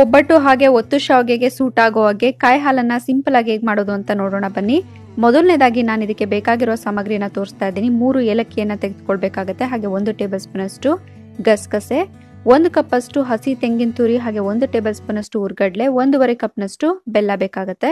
ಒಬ್ಬಟ್ಟು ಹಾಗೆ ಒತ್ತು ಶಾವಿಗೆಗೆ ಸೂಟ್ ಆಗೋ ಹಾಗೆ ಕಾಯಿ ಹಾಲನ್ನ ಸಿಂಪಲ್ ಆಗಿ ಹೇಗೆ ಮಾಡೋದು ಅಂತ ನೋಡೋಣ ಬನ್ನಿ ಮೊದಲನೇದಾಗಿ ನಾನು ಇದಕ್ಕೆ ಬೇಕಾಗಿರೋ ಸಾಮಗ್ರಿಯನ್ನ ತೋರಿಸ್ತಾ ಇದ್ದೀನಿ ಮೂರು ಏಲಕ್ಕಿಯನ್ನ ತೆಗೆದುಕೊಳ್ಬೇಕಾಗತ್ತೆ ಹಾಗೆ ಒಂದು ಟೇಬಲ್ ಸ್ಪೂನ್ ಅಷ್ಟು ಗಸಗಸೆ ಒಂದು ಕಪ್ ಅಷ್ಟು ಹಸಿ ತೆಂಗಿನ ತುರಿ ಹಾಗೆ ಒಂದು ಟೇಬಲ್ ಸ್ಪೂನ್ ಅಷ್ಟು ಉರ್ಗಡ್ಲೆ ಒಂದೂವರೆ ಕಪ್ನಷ್ಟು ಬೆಲ್ಲ ಬೇಕಾಗುತ್ತೆ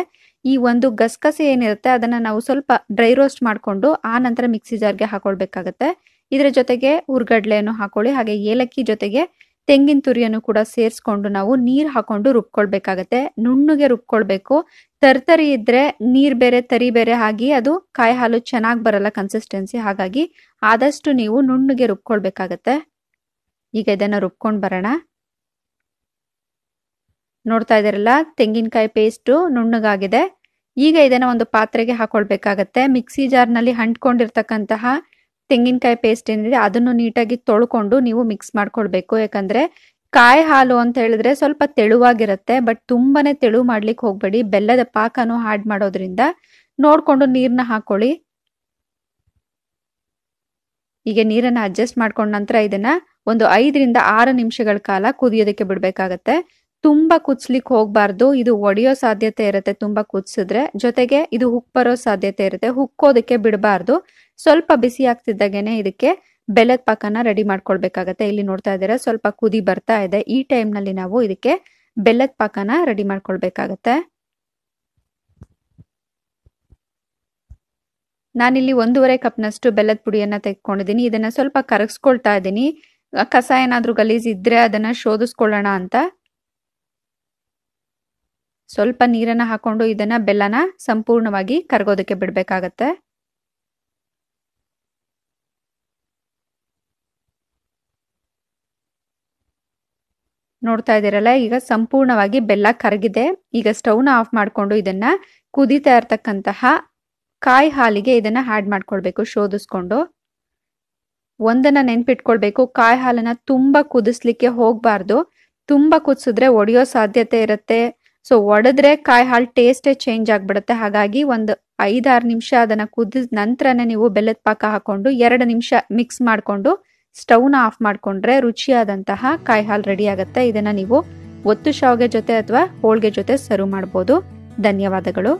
ಈ ಒಂದು ಗಸಗಸೆ ಏನಿರುತ್ತೆ ಅದನ್ನ ನಾವು ಸ್ವಲ್ಪ ಡ್ರೈ ರೋಸ್ಟ್ ಮಾಡಿಕೊಂಡು ಆ ನಂತರ ಮಿಕ್ಸಿ ಜಾರ್ಗೆ ಹಾಕೊಳ್ಬೇಕಾಗತ್ತೆ ಇದರ ಜೊತೆಗೆ ಉರ್ಗಡ್ಲೆಯನ್ನು ಹಾಕೊಳ್ಳಿ ಹಾಗೆ ಏಲಕ್ಕಿ ಜೊತೆಗೆ ತೆಂಗಿನ ತುರಿಯನ್ನು ಕೂಡ ಸೇರಿಸ್ಕೊಂಡು ನಾವು ನೀರು ಹಾಕೊಂಡು ರುಬ್ಕೊಳ್ಬೇಕಾಗತ್ತೆ ನುಣ್ಣಗೆ ರುಬ್ಕೊಳ್ಬೇಕು ತರ್ತರಿ ಇದ್ರೆ ನೀರ್ ಬೇರೆ ತರಿ ಬೇರೆ ಆಗಿ ಅದು ಕಾಯಿ ಹಾಲು ಚೆನ್ನಾಗಿ ಬರಲ್ಲ ಕನ್ಸಿಸ್ಟೆನ್ಸಿ ಹಾಗಾಗಿ ಆದಷ್ಟು ನೀವು ನುಣ್ಣಗೆ ರುಬ್ಕೊಳ್ಬೇಕಾಗತ್ತೆ ಈಗ ಇದನ್ನ ರುಬ್ಕೊಂಡು ಬರೋಣ ನೋಡ್ತಾ ಇದ್ದೀರಲ್ಲ ತೆಂಗಿನಕಾಯಿ ಪೇಸ್ಟು ನುಣ್ಣಗಾಗಿದೆ ಈಗ ಇದನ್ನ ಒಂದು ಪಾತ್ರೆಗೆ ಹಾಕೊಳ್ಬೇಕಾಗತ್ತೆ ಮಿಕ್ಸಿ ಜಾರ್ನಲ್ಲಿ ಹಂಟ್ಕೊಂಡಿರ್ತಕ್ಕಂತಹ ತೆಂಗಿನಕಾಯಿ ಪೇಸ್ಟ್ ಏನಿದೆ ಅದನ್ನು ನೀಟಾಗಿ ತೊಳ್ಕೊಂಡು ನೀವು ಮಿಕ್ಸ್ ಮಾಡ್ಕೊಳ್ಬೇಕು ಯಾಕಂದ್ರೆ ಕಾಯಿ ಹಾಲು ಅಂತ ಹೇಳಿದ್ರೆ ಸ್ವಲ್ಪ ತೆಳುವಾಗಿರುತ್ತೆ ಬಟ್ ತುಂಬಾನೇ ತೆಳು ಮಾಡ್ಲಿಕ್ಕೆ ಹೋಗ್ಬೇಡಿ ಬೆಲ್ಲದ ಪಾಕನು ಹಾಡ್ ಮಾಡೋದ್ರಿಂದ ನೋಡ್ಕೊಂಡು ನೀರನ್ನ ಹಾಕೊಳ್ಳಿ ಈಗ ನೀರನ್ನ ಅಡ್ಜಸ್ಟ್ ಮಾಡ್ಕೊಂಡ ನಂತರ ಇದನ್ನ ಒಂದು ಐದರಿಂದ ಆರು ನಿಮಿಷಗಳ ಕಾಲ ಕುದಿಯೋದಕ್ಕೆ ಬಿಡ್ಬೇಕಾಗತ್ತೆ ತುಂಬಾ ಕುದಿಸ್ಲಿಕ್ಕೆ ಹೋಗ್ಬಾರ್ದು ಇದು ಒಡೆಯೋ ಸಾಧ್ಯತೆ ಇರುತ್ತೆ ತುಂಬಾ ಕುದಿಸಿದ್ರೆ ಜೊತೆಗೆ ಇದು ಹುಕ್ ಬರೋ ಸಾಧ್ಯತೆ ಇರುತ್ತೆ ಹುಕ್ಕೋದಕ್ಕೆ ಬಿಡಬಾರ್ದು ಸ್ವಲ್ಪ ಬಿಸಿ ಆಗ್ತಿದ್ದಾಗೇನೆ ಇದಕ್ಕೆ ಬೆಲ್ಲದ ಪಾಕನ ರೆಡಿ ಮಾಡ್ಕೊಳ್ಬೇಕಾಗತ್ತೆ ಇಲ್ಲಿ ನೋಡ್ತಾ ಇದ್ದೀರಾ ಸ್ವಲ್ಪ ಕುದಿ ಬರ್ತಾ ಇದೆ ಈ ಟೈಮ್ ನಲ್ಲಿ ನಾವು ಇದಕ್ಕೆ ಬೆಲ್ಲದ ಪಾಕನ ರೆಡಿ ಮಾಡ್ಕೊಳ್ಬೇಕಾಗತ್ತೆ ನಾನಿಲ್ಲಿ ಒಂದೂವರೆ ಕಪ್ನಷ್ಟು ಬೆಲ್ಲದ ಪುಡಿಯನ್ನ ತೆಗೆದುಕೊಂಡಿದ್ದೀನಿ ಇದನ್ನ ಸ್ವಲ್ಪ ಕರಗಿಸ್ಕೊಳ್ತಾ ಇದ್ದೀನಿ ಕಸ ಏನಾದ್ರೂ ಗಲೀಜ್ ಇದ್ರೆ ಅದನ್ನ ಶೋಧಿಸ್ಕೊಳ್ಳೋಣ ಅಂತ ಸ್ವಲ್ಪ ನೀರನ್ನ ಹಾಕೊಂಡು ಇದನ್ನ ಬೆಲ್ಲನ ಸಂಪೂರ್ಣವಾಗಿ ಕರಗೋದಕ್ಕೆ ಬಿಡ್ಬೇಕಾಗತ್ತೆ ನೋಡ್ತಾ ಇದ್ದೀರಲ್ಲ ಈಗ ಸಂಪೂರ್ಣವಾಗಿ ಬೆಲ್ಲ ಕರಗಿದೆ ಈಗ ಸ್ಟವ್ನ ಆಫ್ ಮಾಡಿಕೊಂಡು ಇದನ್ನ ಕುದಿತಾ ಇರ್ತಕ್ಕಂತಹ ಕಾಯಿ ಹಾಲಿಗೆ ಇದನ್ನ ಆ್ಯಡ್ ಮಾಡ್ಕೊಳ್ಬೇಕು ಶೋಧಿಸ್ಕೊಂಡು ಒಂದನ್ನ ನೆನ್ಪಿಟ್ಕೊಳ್ಬೇಕು ಕಾಯಿ ಹಾಲನ್ನ ತುಂಬಾ ಕುದಿಸ್ಲಿಕ್ಕೆ ಹೋಗ್ಬಾರ್ದು ತುಂಬಾ ಕುದಿಸಿದ್ರೆ ಒಡೆಯೋ ಸಾಧ್ಯತೆ ಇರುತ್ತೆ ಸೊ ಒಡೆದ್ರೆ ಕಾಯಿ ಹಾಲು ಟೇಸ್ಟೇ ಚೇಂಜ್ ಆಗಿಬಿಡುತ್ತೆ ಹಾಗಾಗಿ ಒಂದು ಐದಾರು ನಿಮಿಷ ಅದನ್ನ ಕುದಿದ ನಂತರನೇ ನೀವು ಬೆಲ್ಲದ ಪಾಕ ಹಾಕೊಂಡು ಎರಡು ನಿಮಿಷ ಮಿಕ್ಸ್ ಮಾಡಿಕೊಂಡು ಸ್ಟವ್ನ ಆಫ್ ಮಾಡಿಕೊಂಡ್ರೆ ರುಚಿಯಾದಂತಹ ಕಾಯಿ ಹಾಲು ರೆಡಿ ಆಗುತ್ತೆ ಇದನ್ನ ನೀವು ಒತ್ತು ಶಾವ್ಗೆ ಜೊತೆ ಅಥವಾ ಹೋಳ್ಗೆ ಜೊತೆ ಸರ್ವ್ ಮಾಡ್ಬೋದು ಧನ್ಯವಾದಗಳು